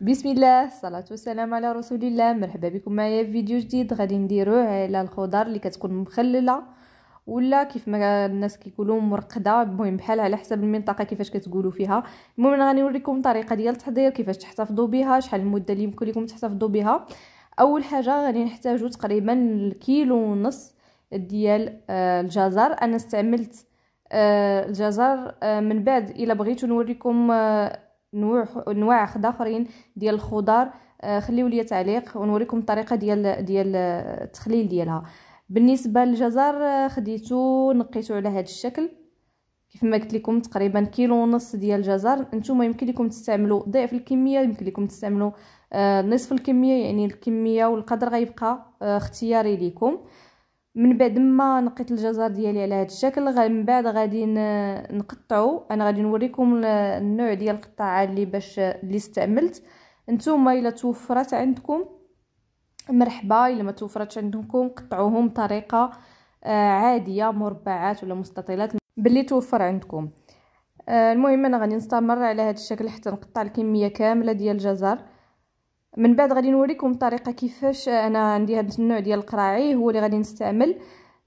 بسم الله الصلاة والسلام على رسول الله مرحبا بكم معايا في فيديو جديد غادي نديروه على الخضر اللي كتكون مخلله ولا كيف ما الناس كيقولوا مرقده المهم بحال على حسب المنطقه كيفاش كتقولوا فيها المهم انا غنوريكم الطريقه ديال التحضير كيفاش تحتفظوا بها شحال المده اللي يمكن لكم تحتفظوا بها اول حاجه غادي نحتاجو تقريبا كيلو ونص ديال آه، الجزر انا استعملت آه، الجزر آه، من بعد الا بغيتو نوريكم نوع انواع اخرين ديال الخضار آه، خليو لي تعليق ونوريكم الطريقه ديال ديال آه، التخليل ديالها بالنسبه للجزر آه، خديتو نقيتو على هذا الشكل كيف ما قلت لكم تقريبا كيلو ونص ديال الجزر نتوما يمكن لكم تستعملوا ضعف الكميه يمكن لكم تستعملوا نصف الكميه يعني الكميه والقدر غيبقى اختياري لكم آه من بعد ما نقيت الجزر ديالي على هذا الشكل من بعد غادي نقطعو انا غادي نوريكم النوع ديال القطاعه اللي باش اللي استعملت نتوما الا توفرت عندكم مرحبا الا ما توفرتش عندكم قطعوهم بطريقه آه، عاديه مربعات ولا مستطيلات باللي توفر عندكم آه، المهم انا غادي نستمر على هذا الشكل حتى نقطع الكميه كامله ديال الجزر من بعد غادي نوريكم الطريقه كيفاش انا عندي هذا النوع ديال القراعي هو اللي غادي نستعمل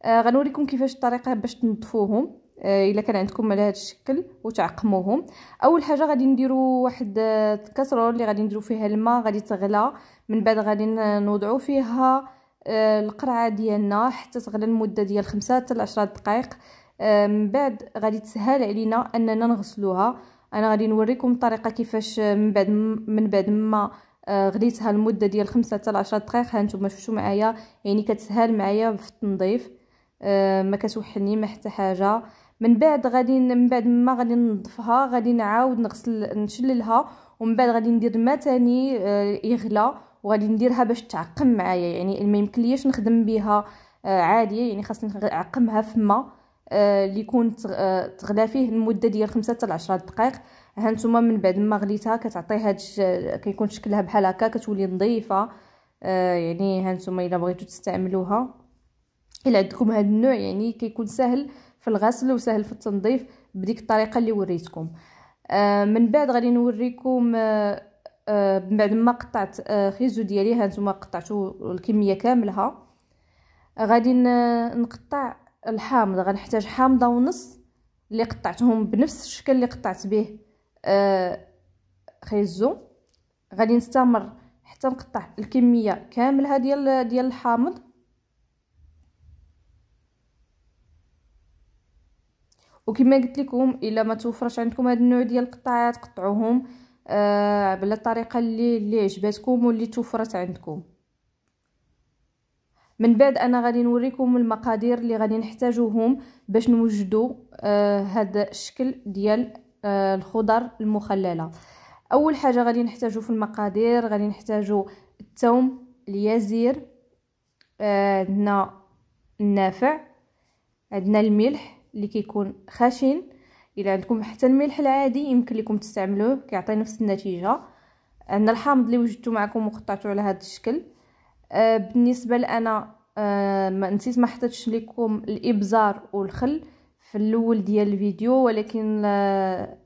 آه غنوريكم كيفاش الطريقه باش تنظفوهم آه الا كان عندكم على هذا الشكل وتعقموهم اول حاجه غادي نديروا واحد الكاسرول آه، اللي غادي نديروا فيها الماء غادي تغلى من بعد غادي نوضعوا فيها آه القرعه ديالنا حتى تغلى المده ديال 5 حتى ل 10 دقائق آه من بعد غادي تسهل علينا اننا نغسلوها انا غادي نوريكم الطريقه كيفاش آه، من بعد من بعد ما آه، غليتها المده ديال خمسة حتى 10 دقائق ها نتوما شفتوا معايا يعني كتسهل معايا في التنظيف آه، ما كتوحلني ما حتى حاجه من بعد غادي من بعد ما غادي ننظفها غادي نعاود نغسل نشللها ومن بعد غادي ندير ما تاني آه، يغلى وغادي نديرها باش تعقم معايا يعني ما يمكن ليش نخدم بها عاديه يعني خاصني نعقمها في الماء آه، اللي يكون آه، تغلى فيه المده ديال 5 حتى 10 دقائق هانتوما من بعد ما غليتها كتعطي هاد كيكون شكلها بحال هكا كتولي نظيفه آه، يعني هانتوما الا بغيتو تستعملوها الا عندكم هاد النوع يعني كيكون سهل في الغسل وسهل في التنظيف بديك الطريقه اللي وريتكم من بعد غادي نوريكم من بعد ما قطعت خيزو ديالي هانتوما قطعتو الكميه كاملها غادي نقطع الحامضه غنحتاج حامضه ونص اللي قطعتهم بنفس الشكل اللي قطعت به آه خيزو غادي نستمر حتى نقطع الكميه كامله ديال ديال الحامض وكما قلت لكم الا ما توفرش عندكم هذا النوع ديال القطاعات قطعوهم آه بلا اللي اللي عجبتكم واللي توفرت عندكم من بعد انا غادي نوريكم المقادير اللي غادي نحتاجوهم باش نوجدوا آه هذا الشكل ديال آه الخضر المخلله اول حاجه غادي نحتاجو في المقادير غادي نحتاجو الثوم اليازير آه، عندنا آه النافع عندنا الملح اللي كيكون خشن الا عندكم حتى الملح العادي يمكن لكم تستعملوه كيعطي نفس النتيجه عندنا الحامض اللي وجدته معكم وقطعته على هذا الشكل آه، بالنسبه لانا آه، ما نسيت ما حطيتش لكم الابزار والخل في الاول ديال الفيديو ولكن آه،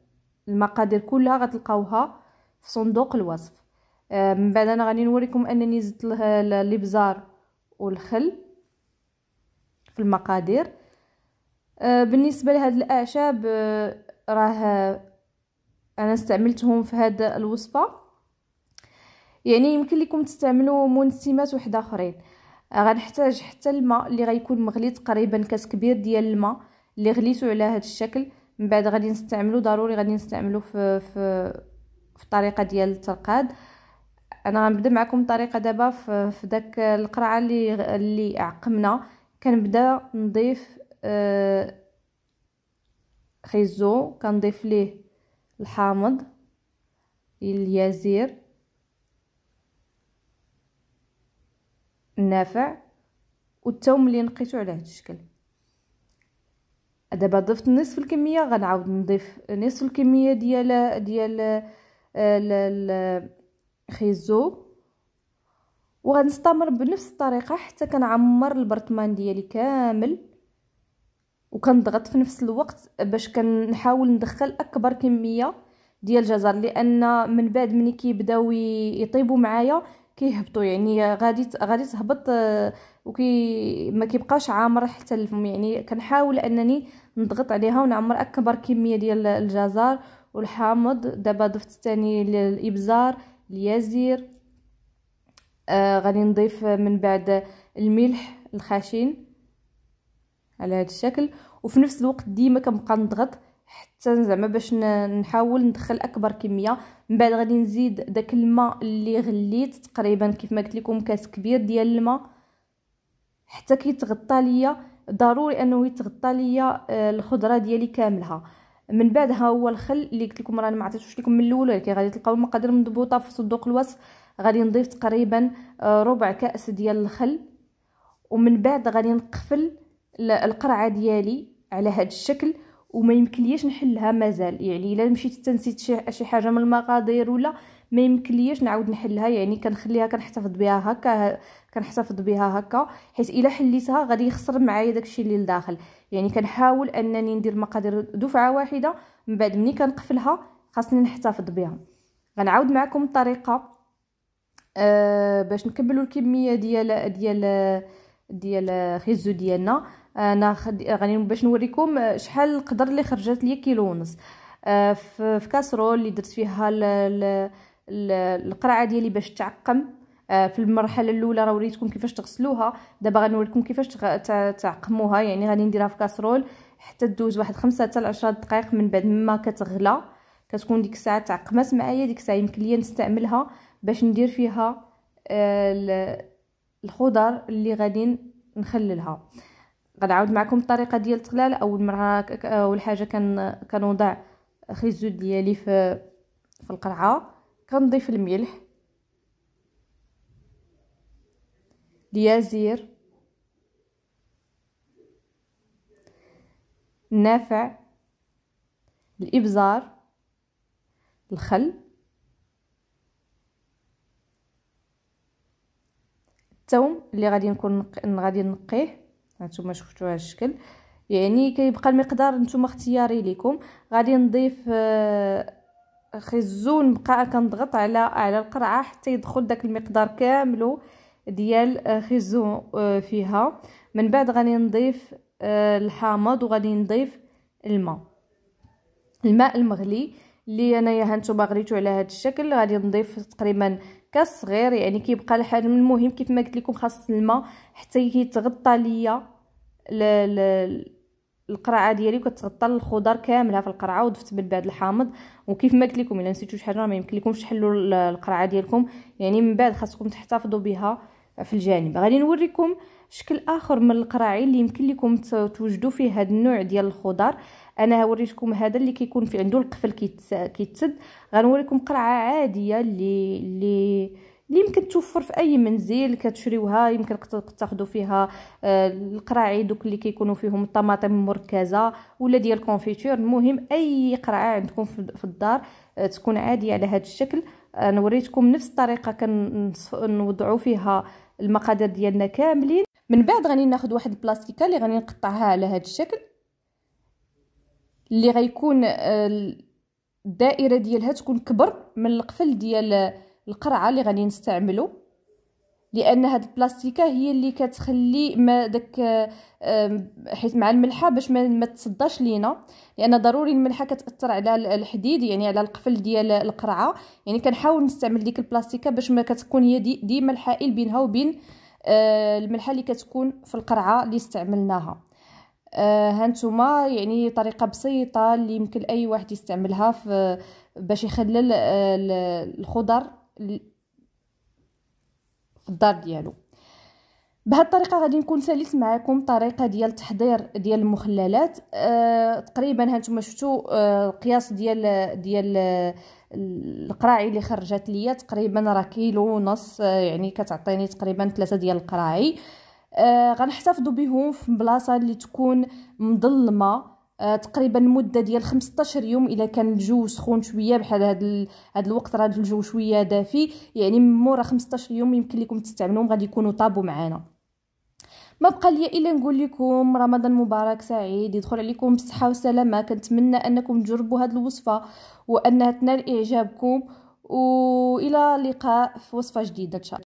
المقادير كلها غتلقاوها في صندوق الوصف من بعد انا غادي نوريكم انني زدت الابزار والخل في المقادير بالنسبه لهاد الاعشاب راه انا استعملتهم في هاد الوصفه يعني يمكن لكم تستعملوا منسمات واحد اخرين آه، غنحتاج حتى الماء اللي غيكون مغلي تقريبا كاس كبير ديال الماء اللي غليتو على هذا الشكل من بعد غادي نستعملو ضروري غادي نستعملو في في في الطريقه ديال الترقاد انا غنبدا معكم الطريقه دابا في, في داك القرعه اللي اللي عقمنا كنبدا نضيف آه، خيزو كنضيف ليه الحامض اليازير النافع والتوم اللي نقيتو على هذا الشكل دابا ضفت نصف الكميه غنعاود نضيف نصف الكميه ديال ديال آه، الخيزو وغنستمر بنفس الطريقه حتى كنعمر البرطمان ديالي كامل وكنضغط في نفس الوقت باش كنحاول ندخل اكبر كميه ديال الجزر لان من بعد ملي كيبداو يطيبوا معايا كيهبطوا يعني غادي غادي تهبط آه، وكي ما كيبقاش عامر حتى الفم يعني كنحاول انني نضغط عليها ونعمر اكبر كميه ديال الجزر والحامض دابا ضفت ثاني الابزار اليازير آه غادي نضيف من بعد الملح الخشن على هذا الشكل وفي نفس الوقت ديما كنبقى نضغط حتى زعما باش نحاول ندخل اكبر كميه من بعد غادي نزيد داك الماء اللي غليت تقريبا كيف ما قلت لكم كاس كبير ديال الماء حتى كيتغطى ليا ضروري انه يتغطى ليا آه، الخضره ديالي كاملها من بعد ها هو الخل اللي قلت لكم راني ما عطيتوش لكم من الاول ولكن غادي تلقاو المقادير مضبوطه في صندوق الوصف غادي نضيف تقريبا آه، ربع كاس ديال الخل ومن بعد غادي نقفل القرعه ديالي على هذا الشكل وما ليش نحلها مازال يعني الا مشيت تنسيت شي حاجه من المقادير ولا ما ليش نعاود نحلها يعني كنخليها كنحتفظ بها هكا كنحتفظ بها هكا حيت الا حليتها غادي يخسر معايا داكشي اللي لداخل يعني كنحاول انني ندير مقادير دفعه واحده من بعد ملي كنقفلها خاصني نحتفظ بها غنعاود معكم الطريقه آه باش نكملوا الكميه ديال ديال ديال خيزو ديالنا انا آه، خد... غادي باش نوريكم آه، شحال القدر اللي خرجت لي كيلو ونص آه، في كاسرول اللي درت فيها ل... ل... القرعه ديالي باش تعقم في المرحله الاولى راه وريتكم كيفاش تغسلوها دابا غنوريكم كيفاش تعقموها يعني غادي نديرها في كاسرول حتى دوز واحد خمسة حتى 10 دقائق من بعد ما كتغلى كتكون ديك الساعه تعقمات معايا ديك الساعه يمكن ليا نستعملها باش ندير فيها الخضر اللي غادي نخللها غنعاود معكم الطريقه ديال التقلال اول مره اول حاجه كان كنوضع خيزو ديالي في في القرعه كنضيف الملح اليازير النافع الابزار الخل الثوم اللي غادي نكون غادي نقيه هانتوما شفتوا هذا الشكل يعني كيبقى المقدار نتوما اختياري لكم غادي نضيف آه، خزو نبقى كنضغط على على القرعه حتى يدخل داك المقدار كاملو ديال آه، خزو آه، فيها من بعد غادي نضيف الحامض وغادي نضيف الماء الماء المغلي اللي انايا هانتوما غليتو على هذا الشكل غادي نضيف تقريبا كاس صغير يعني كيبقى الحال من المهم كيف ما قلت لكم خاص الماء حتى يتغطى ليا القرعه ديالي وكتغطى الخضر كاملها في القرعه وضفت بالبعد الحامض وكيف ما قلت لكم الا نسيتو شي حاجه راه ما لكمش تحلوا القرعه ديالكم يعني من بعد خاصكم تحتفظوا بها في الجانب غادي نوريكم شكل اخر من القراعي اللي يمكن لكم توجدوا فيه هذا النوع ديال الخضر انا وريتكم هذا اللي كيكون في عنده القفل كيتسد غنوريكم قرعه عاديه اللي اللي اللي يمكن توفر في اي منزل كتشريوها يمكن تاخذوا فيها آه، القراعي دوك اللي كيكونوا فيهم الطماطم مركزه ولا ديال الكونفيتور المهم اي قرعه عندكم في الدار آه، تكون عاديه على هذا الشكل انا وريتكم نفس الطريقه كنوضعوا فيها المقادير ديالنا كاملين من بعد غادي ناخذ واحد البلاستيكه اللي غادي نقطعها على هذا الشكل اللي غيكون آه، الدائره ديالها تكون كبر من القفل ديال القرعه اللي غادي نستعملو لان هاد البلاستيكه هي اللي كتخلي ما داك حيت مع الملحه باش ما, ما تصداش لينا لان ضروري الملحه كتاثر على الحديد يعني على القفل ديال القرعه يعني كنحاول نستعمل ديك البلاستيكه باش ما كتكون هي ديما دي الحائل بينها وبين آه، الملحه اللي كتكون في القرعه اللي استعملناها آه، هانتوما يعني طريقه بسيطه اللي يمكن اي واحد يستعملها في باش يخلل آه، الخضر في الدار ديالو بهذه الطريقه غادي نكون ساليت معكم طريقه ديال تحضير ديال المخللات أه تقريبا هانتوما شفتوا أه القياس ديال ديال آه، القراعي اللي خرجت ليا تقريبا راه كيلو ونص آه، يعني كتعطيني تقريبا ثلاثة ديال القراعي أه غنحتفظوا بهم في بلاصه اللي تكون مظلمه آه، تقريبا مده ديال 15 يوم الا كان الجو سخون شويه بحال هذا ال... هذا الوقت راه الجو شويه دافي يعني مورا 15 يوم يمكن لكم تستعملوهم غادي يكونوا طابوا معانا ما بقى لي الا نقول لكم رمضان مبارك سعيد يدخل عليكم بالصحه والسلامه كنتمنى انكم تجربوا هذه الوصفه وانها تنال اعجابكم والى اللقاء في وصفه جديده ان شاء الله